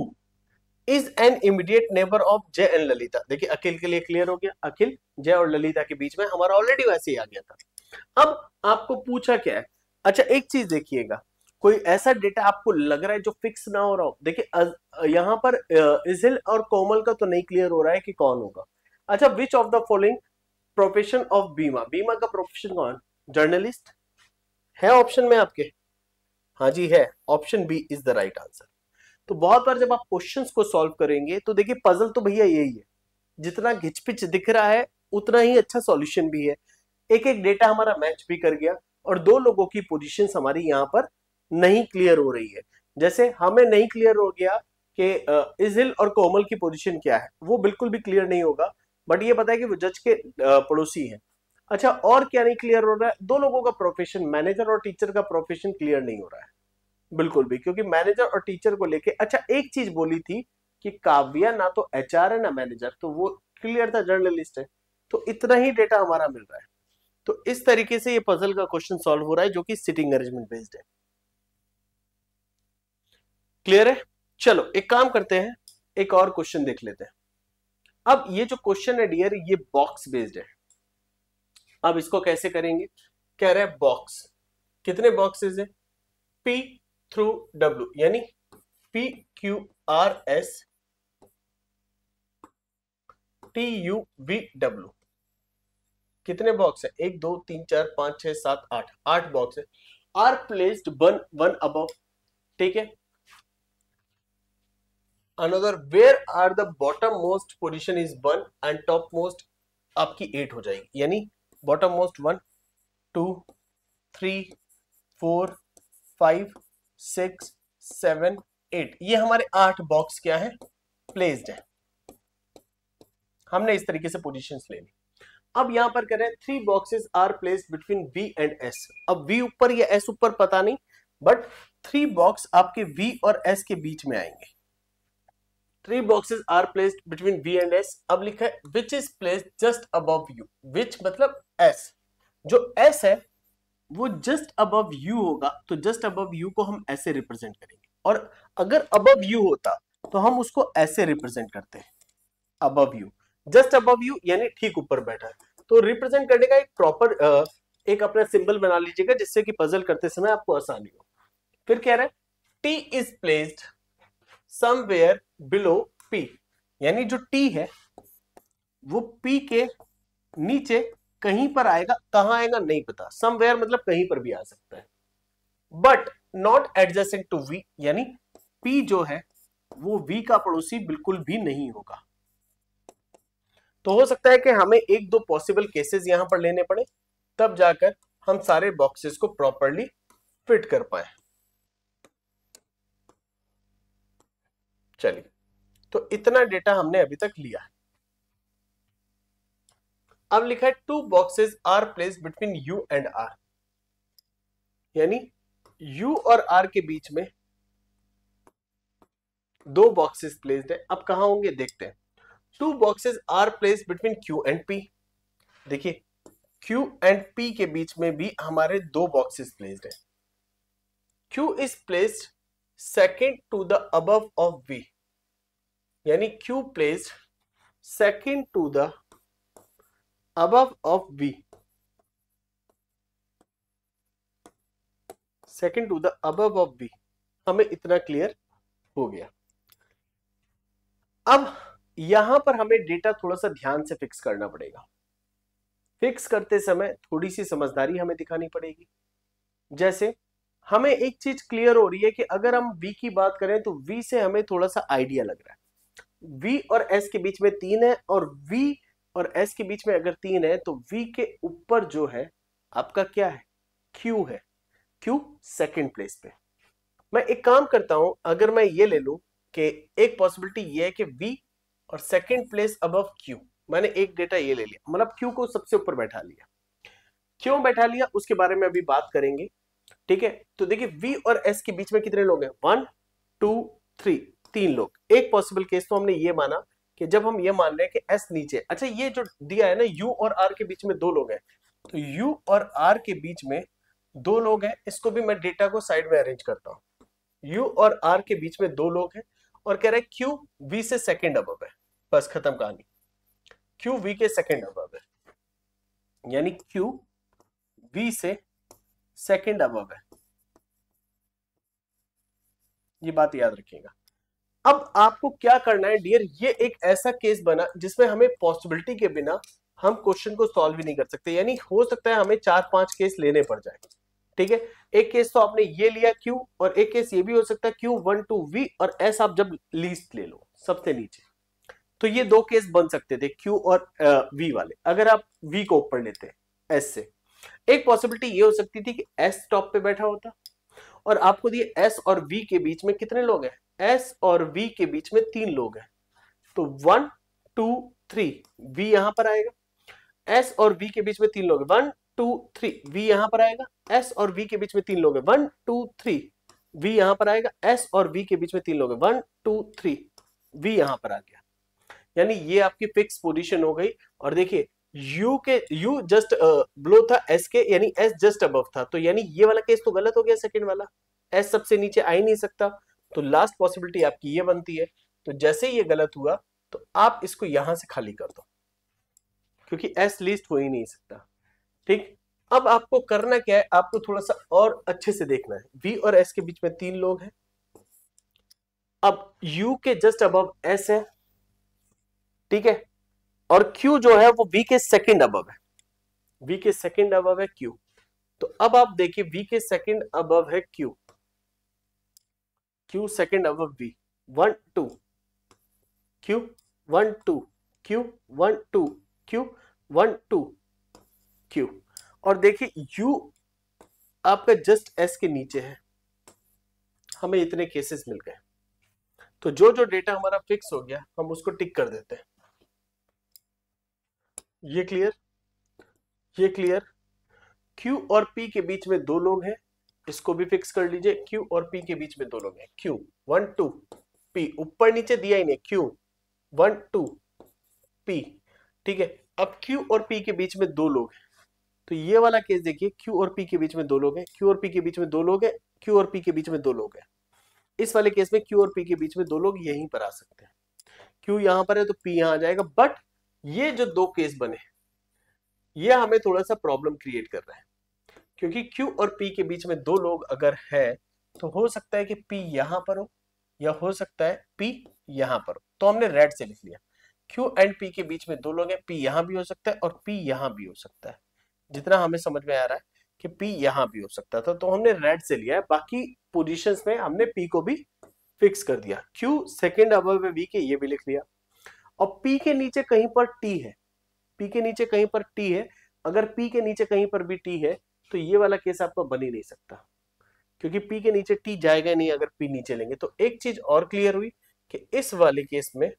is an immediate neighbour of Jay and Lalita देखिए अखिल के लिए क्लियर हो गया अखिल जय और ललिता के बीच में हमारा ऑलरेडी वैसे ही आ गया था अब आपको पूछा क्या है अच्छा एक चीज देखिएगा कोई ऐसा डेटा आपको लग रहा है जो फिक्स ना हो रहा हो देखिए यहाँ पर इजिल और कोमल का तो नहीं क्लियर हो रहा है कि कौन होगा अच्छा which of the following profession of Bima Bima का प्रोफेशन कौन जर्नलिस्ट है ऑप्शन में आपके हाँ जी है option B is the right answer तो बहुत बार जब आप क्वेश्चन को सॉल्व करेंगे तो देखिए पजल तो भैया यही है जितना घिचपिच दिख रहा है उतना ही अच्छा सॉल्यूशन भी है एक एक डेटा हमारा मैच भी कर गया और दो लोगों की पोजिशन हमारी यहाँ पर नहीं क्लियर हो रही है जैसे हमें नहीं क्लियर हो गया कि इजिल और कोमल की पोजीशन क्या है वो बिल्कुल भी क्लियर नहीं होगा बट ये पता है कि वो जज के पड़ोसी हैं अच्छा और क्या नहीं क्लियर हो रहा है दो लोगों का प्रोफेशन मैनेजर और टीचर का प्रोफेशन क्लियर नहीं हो रहा है बिल्कुल भी क्योंकि मैनेजर और टीचर को लेके अच्छा एक चीज बोली थी कि काव्या ना तो एच है ना मैनेजर तो वो क्लियर था जर्नलिस्ट है तो इतना ही डेटा हमारा मिल रहा है तो इस तरीके से ये पजल का क्वेश्चन सॉल्व हो रहा है जो कि सिटिंग अरेंजमेंट बेस्ड है क्लियर है चलो एक काम करते हैं एक और क्वेश्चन देख लेते हैं अब ये जो क्वेश्चन है डियर ये बॉक्स बेस्ड है अब इसको कैसे करेंगे कह रहे हैं बॉक्स कितने बॉक्सेस है पी थ्रू डब्ल्यू यानी P Q R S T U V W कितने बॉक्स है एक दो तीन चार पांच छह सात आठ आठ बॉक्स है आर प्लेस्ड वन वन अब ठीक है another where are the bottom most position is one and top most आपकी एट हो जाएगी यानी bottom most one two three four five six seven eight ये हमारे आठ बॉक्स क्या है प्लेस्ड है हमने इस तरीके से पोजीशंस ले ली अब यहां पर करें three boxes are placed between B and S अब वी ऊपर या एस ऊपर पता नहीं बट थ्री बॉक्स आपके वी और एस के बीच में आएंगे three boxes are placed between B and S अब लिखा है which is placed just above U which मतलब एस जो एस है वो जस्ट अबव यू होगा तो जस्ट अबव यू को हम ऐसे रिप्रेजेंट करेंगे और अगर अबव यू होता तो हम उसको ऐसे रिप्रेजेंट करते हैं above U just above U यानी ठीक ऊपर बैठा है तो रिप्रेजेंट करने का एक प्रॉपर एक अपना सिंबल बना लीजिएगा जिससे कि पजल करते समय आपको आसानी हो फिर कह रहे हैं T is placed somewhere below P यानी जो टी है वो पी के नीचे कहीं पर आएगा कहां आएगा नहीं पता समवेयर मतलब कहीं पर भी आ सकता है but not adjusting to V यानी पी जो है वो वी का पड़ोसी बिल्कुल भी नहीं होगा तो हो सकता है कि हमें एक दो पॉसिबल केसेस यहां पर लेने पड़े तब जाकर हम सारे बॉक्सेस को प्रॉपरली फिट कर पाए चलिए तो इतना डेटा हमने अभी तक लिया है अब लिखा है two boxes are place between U and R यानी यू और आर के बीच में दो बॉक्सेस प्लेस्ड है अब कहा होंगे देखते हैं two boxes are place between Q and P देखिए क्यू एंड पी के बीच में भी हमारे दो बॉक्सेस प्लेस्ड है Q is placed second to the above of V यानी क्यू प्लेस्ड सेकेंड टू द above of b second to the above of B हमें इतना क्लियर हो गया अब यहां पर हमें डेटा थोड़ा सा ध्यान से फिक्स करना पड़ेगा फिक्स करते समय थोड़ी सी समझदारी हमें दिखानी पड़ेगी जैसे हमें एक चीज क्लियर हो रही है कि अगर हम बी की बात करें तो वी से हमें थोड़ा सा आइडिया लग रहा है वी और एस के बीच में तीन है और वी और एस के बीच में अगर तीन है तो वी के ऊपर जो है आपका क्या है क्यू है क्यू सेकेंड प्लेस पे मैं एक काम करता हूं अगर मैं ये ले लू कि एक पॉसिबिलिटी ये है कि वी और सेकेंड प्लेस अब क्यू मैंने एक डेटा ये ले लिया मतलब क्यू को सबसे ऊपर बैठा लिया क्यों बैठा लिया उसके बारे में अभी बात करेंगे ठीक है तो देखिए वी और एस के बीच में कितने लोग हैं वन टू थ्री तीन लोग एक पॉसिबल केस तो हमने ये माना कि जब हम ये मान रहे हैं कि एस नीचे अच्छा ये जो दिया है ना यू और आर के बीच में दो लोग हैं तो यू और आर के बीच में दो लोग हैं इसको भी मैं डेटा को साइड में अरेंज करता हूँ यू और आर के बीच में दो लोग हैं और कह रहे हैं क्यू वी से सेकेंड अब है बस खत्म कहानी क्यू वी के सेकेंड अब है यानी क्यू वी से सेकेंड अब है ये बात याद रखिएगा अब आपको क्या करना है डियर ये एक ऐसा केस बना जिसमें हमें पॉसिबिलिटी के बिना हम क्वेश्चन को सॉल्व ही नहीं कर सकते यानी हो सकता है हमें चार पांच केस लेने पड़ जाए ठीक है एक केस तो आपने ये लिया क्यू और एक केस ये भी हो सकता है क्यू वन टू वी और एस आप जब लीस्ट ले लो सबसे नीचे तो ये दो केस बन सकते थे क्यू और वी वाले अगर आप वी को ऊपर लेते हैं एस से एक पॉसिबिलिटी ये हो सकती थी कि एस टॉप पे बैठा होता और आपको दिए एस और वी के बीच में कितने लोग हैं एस और वी के बीच में तीन लोग हैं तो वन टू थ्री वी यहां पर आएगा एस और वी के बीच में तीन लोग वन टू थ्री वी यहां पर आएगा एस और वी के बीच में तीन लोग वन टू थ्री वी यहां पर आएगा एस और वी के बीच में तीन लोग वन टू थ्री वी यहां पर आ गया यानी ये आपकी फिक्स पोजीशन हो गई और देखिए यू के यू जस्ट ब्लो था एस के यानी एस जस्ट अब था तो यानी ये वाला केस तो गलत हो गया सेकेंड वाला एस सबसे नीचे आ ही नहीं सकता तो लास्ट पॉसिबिलिटी आपकी ये बनती है तो जैसे ये गलत हुआ तो आप इसको यहां से खाली कर दो क्योंकि एस लिस्ट हो ही नहीं सकता ठीक अब आपको करना क्या है आपको थोड़ा सा और अच्छे से देखना है बी और एस के बीच में तीन लोग हैं अब यू के जस्ट अब एस है ठीक है और Q जो है वो V के सेकंड अब है V के सेकंड अब है Q तो अब आप देखिए V के सेकंड अब है Q Q सेकंड अब V one two Q one two Q one two Q one two Q और देखिए U आपका जस्ट S के नीचे है हमें इतने केसेस मिल गए तो जो जो डेटा हमारा फिक्स हो गया हम उसको टिक कर देते हैं ये क्लियर ये क्लियर Q और P के बीच में दो लोग हैं इसको भी फिक्स कर लीजिए Q और P के बीच में दो लोग हैं Q वन टू P ऊपर नीचे दिया ही नहीं Q वन टू P ठीक है अब Q और P के बीच में दो लोग हैं तो ये वाला केस देखिए Q और P के बीच में दो लोग हैं Q और P के बीच में दो लोग हैं Q और P के बीच में दो लोग हैं इस वाले केस में Q और P के बीच में दो लोग यहीं पर आ सकते हैं Q यहां पर है तो P यहां आ जाएगा बट ये जो दो केस बने ये हमें थोड़ा सा प्रॉब्लम क्रिएट कर रहा है क्योंकि Q और P के बीच में दो लोग अगर है तो हो सकता है कि P यहां पर हो या हो सकता है P यहां पर हो तो हमने रेड से लिख लिया Q एंड P के बीच में दो लोग हैं P यहां भी हो सकता है और P यहां भी हो सकता है जितना हमें समझ में आ रहा है कि P यहां भी हो सकता था तो हमने रेड से लिया है बाकी पोजिशन में हमने पी को भी फिक्स कर दिया क्यू सेकेंड अब वी के ये भी लिख लिया और पी के नीचे कहीं पर टी है पी के नीचे कहीं पर टी है अगर पी के नीचे कहीं पर भी टी है तो ये वाला केस आपका बन ही नहीं सकता क्योंकि पी के नीचे टी जाएगा नहीं अगर पी नीचे लेंगे तो एक चीज और क्लियर हुई कि इस वाले केस में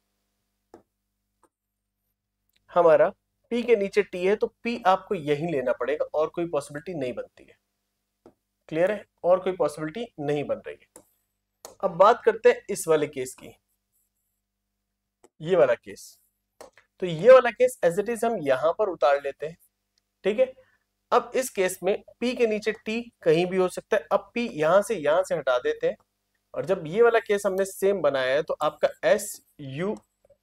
हमारा पी के नीचे टी है तो पी आपको यही लेना पड़ेगा और कोई पॉसिबिलिटी नहीं बनती है क्लियर है और कोई पॉसिबिलिटी नहीं बन रही है अब बात करते हैं इस वाले केस की ये वाला केस तो ये वाला केस एज इट इज हम यहां पर उतार लेते हैं ठीक है अब इस केस में P के नीचे T कहीं भी हो सकता है अब P यहां से यहां से हटा देते हैं और जब ये वाला केस हमने सेम बनाया है तो आपका S U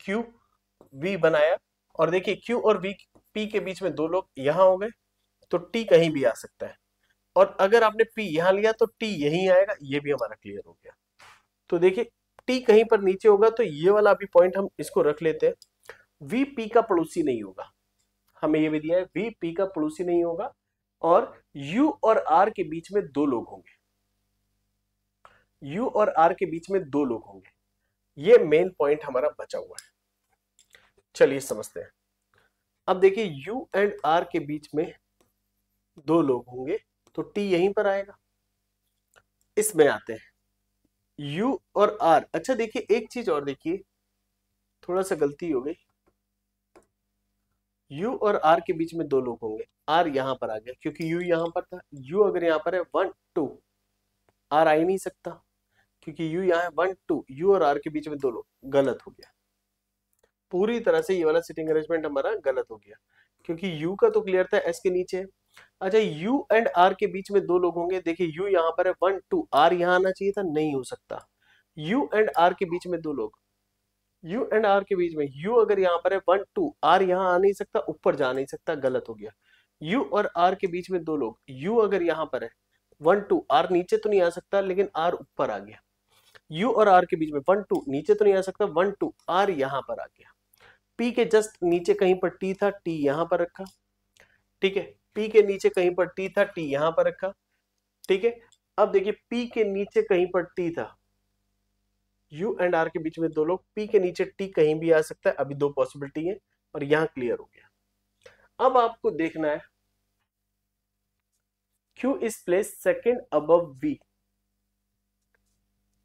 Q V बनाया और देखिए Q और V P के बीच में दो लोग यहां हो गए तो T कहीं भी आ सकता है और अगर आपने P यहां लिया तो T यहीं आएगा ये भी हमारा क्लियर हो गया तो देखिए टी कहीं पर नीचे होगा तो ये वाला अभी पॉइंट हम इसको रख लेते हैं वी पी का पड़ोसी नहीं होगा हमें ये भी दिया है वी पी का पड़ोसी नहीं होगा और यू और आर के बीच में दो लोग होंगे यू और आर के बीच में दो लोग होंगे ये मेन पॉइंट हमारा बचा हुआ है चलिए समझते हैं अब देखिए यू एंड आर के बीच में दो लोग होंगे तो टी यहीं पर आएगा इसमें आते हैं यू और आर अच्छा देखिए एक चीज और देखिए थोड़ा सा गलती हो गई यू और आर के बीच में दो लोग होंगे आर यहां पर आ गया क्योंकि यू यहां पर था यू अगर यहां पर है वन टू आर आ ही नहीं सकता क्योंकि यू यहां है वन टू यू और आर के बीच में दो लोग गलत हो गया पूरी तरह से ये वाला सिटिंग अरेंजमेंट हमारा गलत हो गया क्योंकि यू का तो क्लियर था एस के नीचे अच्छा यू एंड आर के बीच में दो लोग होंगे देखिए यू यहाँ पर है वन टू आर यहाँ आना चाहिए था नहीं हो सकता यू एंड आर के बीच में दो लोग U एंड R के बीच में U अगर यहाँ पर है वन टू R यहाँ आ नहीं सकता ऊपर जा नहीं सकता गलत हो गया U और R के बीच में दो लोग U अगर यहाँ पर है वन टू R नीचे तो नहीं आ सकता लेकिन R ऊपर आ गया U और R के बीच में वन टू नीचे तो नहीं आ सकता वन टू R यहाँ पर आ गया P के जस्ट नीचे कहीं पर T था T यहाँ पर रखा ठीक है पी के नीचे कहीं पर टी था टी यहां पर रखा ठीक है अब देखिए पी के नीचे कहीं पर टी था यू एंड आर के बीच में दो लोग पी के नीचे टी कहीं भी आ सकता है अभी दो पॉसिबिलिटी है और यहां क्लियर हो गया अब आपको देखना है Q is place second above V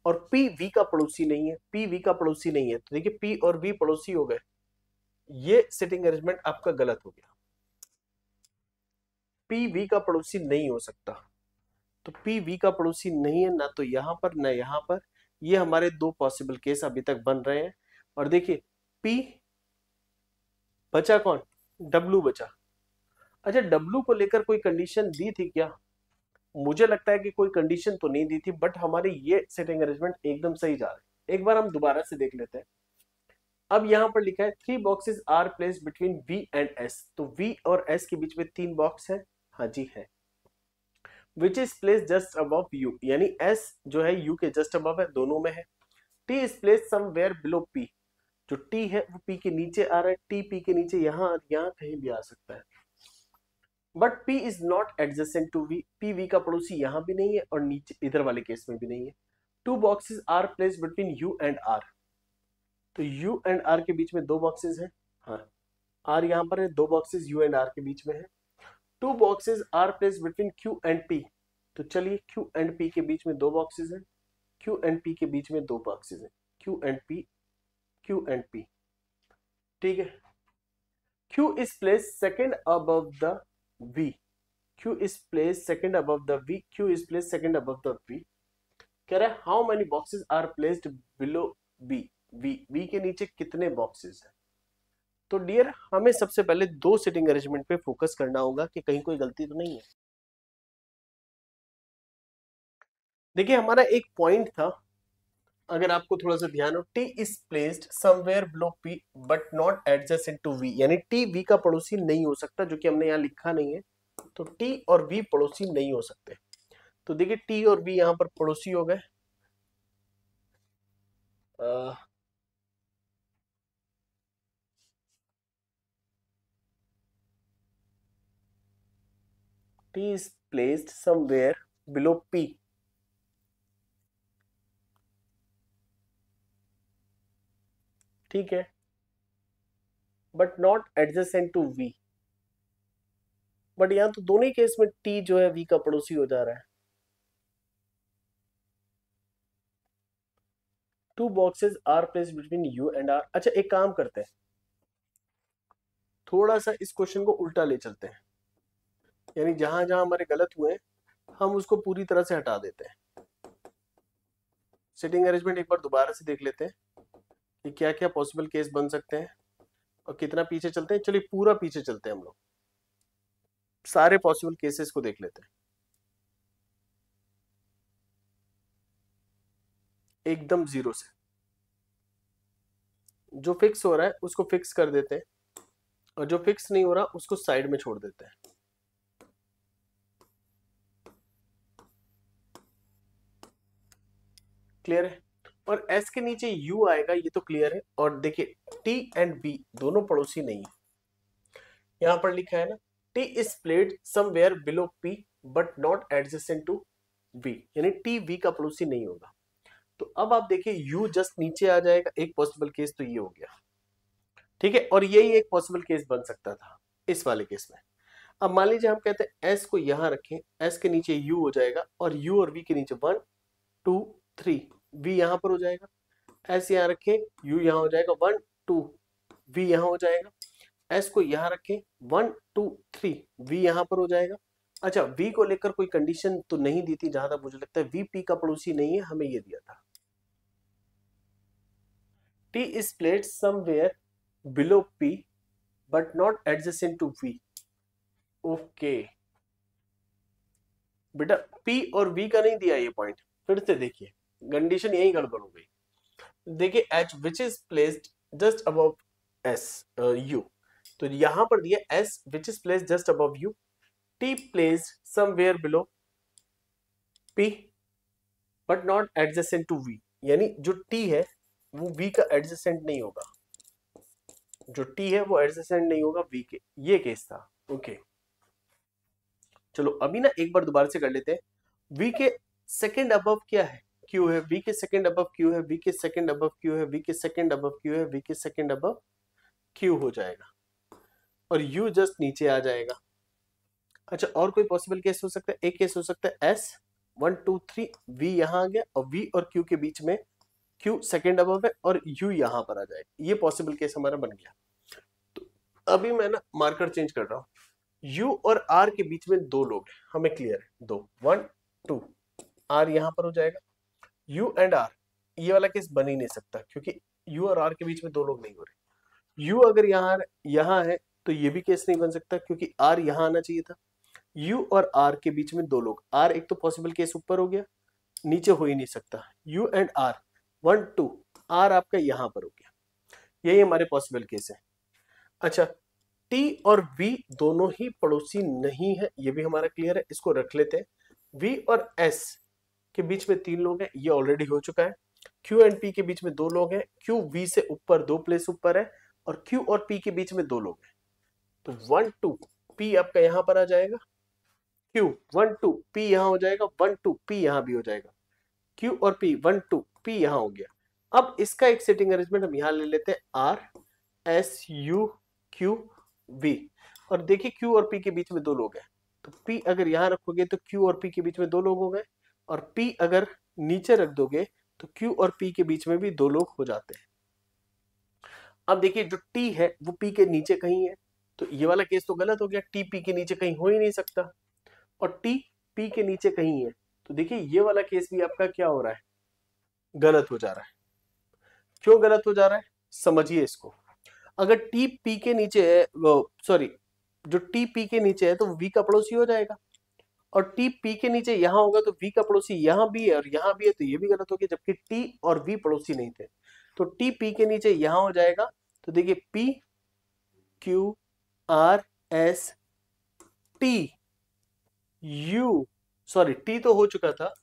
और पी वी का पड़ोसी नहीं है पी वी का पड़ोसी नहीं है तो देखिए पी और वी पड़ोसी हो गए ये सिटिंग अरेंजमेंट आपका गलत हो गया पी वी का पड़ोसी नहीं हो सकता तो पी वी का पड़ोसी नहीं है ना तो यहां पर ना यहाँ पर ये हमारे दो पॉसिबल केस अभी तक बन रहे हैं और देखिए पी बचा कौन डब्लू बचा अच्छा डब्लू को लेकर कोई कंडीशन दी थी क्या मुझे लगता है कि कोई कंडीशन तो नहीं दी थी बट हमारे ये सेटिंग अरेंजमेंट एकदम सही जा रहे एक बार हम दोबारा से देख लेते हैं अब यहां पर लिखा है three boxes are place between V and S तो वी और एस के बीच में तीन बॉक्स है हाजी है which is place just above U यानी एस जो है यू के जस्ट अब है दोनों में है T is place somewhere below P जो टी है वो पी के नीचे आ रहा है टी पी के नीचे यहाँ यहाँ कहीं भी आ सकता है but P is not adjacent to V P V का पड़ोसी यहाँ भी नहीं है और नीचे इधर वाले केस में भी नहीं है two boxes are place between U and R तो यू एंड आर के बीच में दो बॉक्सेस हैं हाँ आर यहाँ पर है दो बॉक्सेस यू एंड आर के बीच में है two boxes are place between Q and P तो चलिए क्यू एंड पी के बीच में दो बॉक्सेस हैं क्यू एंड पी के बीच में दो बॉक्सेस हैं Q and P Q and P ठीक है Q is place second above the V Q is place second above the V Q is place second above the V कह रहा है how many boxes are placed below B V V के नीचे कितने boxes हैं तो dear हमें सबसे पहले दो सिटिंग अरेंजमेंट पे फोकस करना होगा कि कहीं कोई गलती तो नहीं है देखिए हमारा एक पॉइंट था अगर आपको थोड़ा सा ध्यान हो T is placed somewhere below P but not adjacent to V यानी टी वी का पड़ोसी नहीं हो सकता जो कि हमने यहाँ लिखा नहीं है तो टी और वी पड़ोसी नहीं हो सकते तो देखिए टी और वी यहाँ पर पड़ोसी हो गए T is placed somewhere below P. ठीक है but not adjacent to V. But यहां तो दोनों ही केस में T जो है V का पड़ोसी हो जा रहा है two boxes are place between U and R अच्छा एक काम करते हैं थोड़ा सा इस क्वेश्चन को उल्टा ले चलते हैं यानी जहां जहां हमारे गलत हुए हम उसको पूरी तरह से हटा देते हैं सिटिंग अरेंजमेंट एक बार दोबारा से देख लेते हैं कि क्या क्या पॉसिबल केस बन सकते हैं और कितना पीछे चलते हैं चलिए पूरा पीछे चलते हैं हम लोग सारे पॉसिबल केसेस को देख लेते हैं एकदम जीरो से जो फिक्स हो रहा है उसको फिक्स कर देते हैं और जो फिक्स नहीं हो रहा उसको साइड में छोड़ देते हैं क्लियर है और एस के नीचे यू आएगा ये तो क्लियर है और देखिए टी एंड बी दोनों पड़ोसी नहीं है यहां पर लिखा है ना T is placed somewhere below P but not adjacent to B यानी टी बी का पड़ोसी नहीं होगा तो अब आप देखिए यू जस्ट नीचे आ जाएगा एक पॉसिबल केस तो ये हो गया ठीक है और यही एक पॉसिबल केस बन सकता था इस वाले केस में अब मान लीजिए हम कहते हैं एस को यहां रखें एस के नीचे यू हो जाएगा और यू और वी के नीचे वन टू थ्री वी यहां पर हो जाएगा एस यहां रखें यू यहां हो जाएगा वन टू वी यहां हो जाएगा एस को यहां रखें वन टू थ्री वी यहां पर हो जाएगा अच्छा वी को लेकर कोई कंडीशन तो नहीं दी थी जहां तक मुझे लगता है वी पी का पड़ोसी नहीं है हमें ये दिया था T is placed somewhere below P but not adjacent to V okay बेटा पी और वी का नहीं दिया ये पॉइंट फिर से देखिए कंडीशन यही गड़बड़ हो गई देखिए H which is placed just above S U तो यहां पर दिया S which is place just above U T place somewhere below P but not adjacent to V यानी जो टी है वो वी का एडजस्टेंट नहीं होगा जो टी है वो एडजस्टेंट नहीं होगा वी के ये केस था ओके okay. चलो अभी ना एक बार दोबारा से कर लेते हैं वी के सेकेंड अब क्या है क्यू है बी के सेकंड अबव क्यू है बी के सेकंड अबव क्यू है बी के सेकंड अबव क्यू है बी के सेकंड अबव क्यू हो जाएगा और यू जस्ट नीचे आ जाएगा अच्छा और कोई पॉसिबल केस हो सकता है एक केस हो सकता है S one two three V यहाँ आ गया और वी और क्यू के बीच में क्यू सेकेंड अबव है और यू यहाँ पर आ जाएगा ये पॉसिबल केस हमारा बन गया तो अभी मैं ना मार्कर चेंज कर रहा हूँ U और R के बीच में दो लोग हैं हमें क्लियर है दो वन टू R यहां पर हो जाएगा यू एंड आर ये वाला केस बन ही नहीं सकता क्योंकि यू और आर के बीच में दो लोग नहीं हो रहे यू अगर यहाँ यहाँ है तो ये भी केस नहीं बन सकता क्योंकि आर यहाँ आना चाहिए था यू और आर के बीच में दो लोग आर एक तो पॉसिबल केस ऊपर हो गया नीचे हो ही नहीं सकता U and R one two R आपका यहाँ पर हो गया यही हमारे पॉसिबल केस है अच्छा टी और वी दोनों ही पड़ोसी नहीं है ये भी हमारा क्लियर है इसको रख लेते हैं वी और एस के बीच में तीन लोग हैं ये ऑलरेडी हो चुका है क्यू एंड पी के बीच में दो लोग हैं क्यू वी से ऊपर दो प्लेस ऊपर है और क्यू और पी के बीच में दो लोग हैं तो वन टू पी आपका यहां पर आ जाएगा क्यू वन टू पी यहां हो जाएगा वन टू पी यहां भी हो जाएगा क्यू और पी वन टू पी यहाँ हो गया अब इसका एक सेटिंग अरेंजमेंट हम यहाँ ले लेते हैं R S U Q V और देखिए क्यू और पी के बीच में दो लोग हैं तो पी अगर यहाँ रखोगे तो क्यू और पी के बीच में दो लोग हो गए और P अगर नीचे रख दोगे तो Q और P के बीच में भी दो लोग हो जाते हैं अब देखिए जो T है वो P के नीचे कहीं है तो ये वाला केस तो गलत हो गया T P के नीचे कहीं हो ही नहीं सकता और T P के नीचे कहीं है तो देखिए ये वाला केस भी आपका क्या हो रहा है गलत हो जा रहा है क्यों गलत हो जा रहा है समझिए इसको अगर टी पी के नीचे है सॉरी जो टी पी के नीचे है तो वी का पड़ोसी हो जाएगा और टी पी के नीचे यहाँ होगा तो वी का पड़ोसी यहाँ भी है और यहाँ भी है तो ये भी गलत हो गया जबकि टी और वी पड़ोसी नहीं थे तो टी पी के नीचे यहाँ हो जाएगा तो देखिए P Q R S T U sorry T तो हो चुका था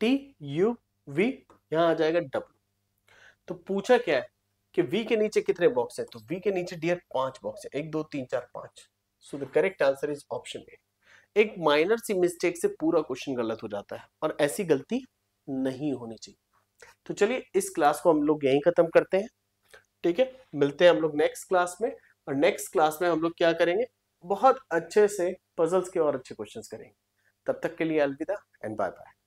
टी यू वी यहाँ आ जाएगा डब्ल्यू तो पूछा क्या है कि वी के नीचे कितने बॉक्स है तो वी के नीचे डियर पांच बॉक्स है एक दो तीन चार पांच so the correct answer is option A एक माइनर सी मिस्टेक से पूरा क्वेश्चन गलत हो जाता है और ऐसी गलती नहीं होनी चाहिए तो चलिए इस क्लास को हम लोग यहीं खत्म करते हैं ठीक है मिलते हैं हम लोग नेक्स्ट क्लास में और नेक्स्ट क्लास में हम लोग क्या करेंगे बहुत अच्छे से पजल्स के और अच्छे क्वेश्चंस करेंगे तब तक के लिए अलविदा एंड बाय बाय